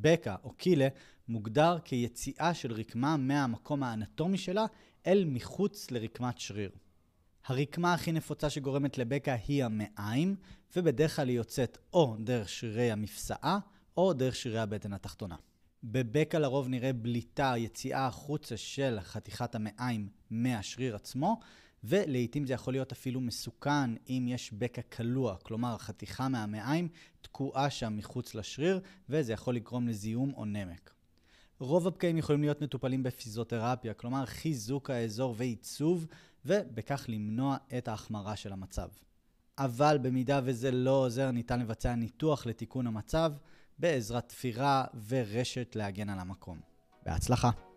בקע או קילה מוגדר כיציאה של רקמה מהמקום האנטומי שלה אל מחוץ לרקמת שריר. הרקמה הכי נפוצה שגורמת לבקע היא המעיים, ובדרך כלל היא יוצאת או דרך שרירי המפסעה או דרך שרירי הבטן התחתונה. בבקע לרוב נראה בליטה, יציאה החוצה של חתיכת המעיים מהשריר עצמו, ולעיתים זה יכול להיות אפילו מסוכן אם יש בקע קלוע, כלומר חתיכה מהמעיים תקועה שם מחוץ לשריר, וזה יכול לגרום לזיהום או נמק. רוב הבקעים יכולים להיות מטופלים בפיזיותרפיה, כלומר חיזוק האזור ועיצוב, ובכך למנוע את ההחמרה של המצב. אבל במידה וזה לא עוזר, ניתן לבצע ניתוח לתיקון המצב בעזרת תפירה ורשת להגן על המקום. בהצלחה.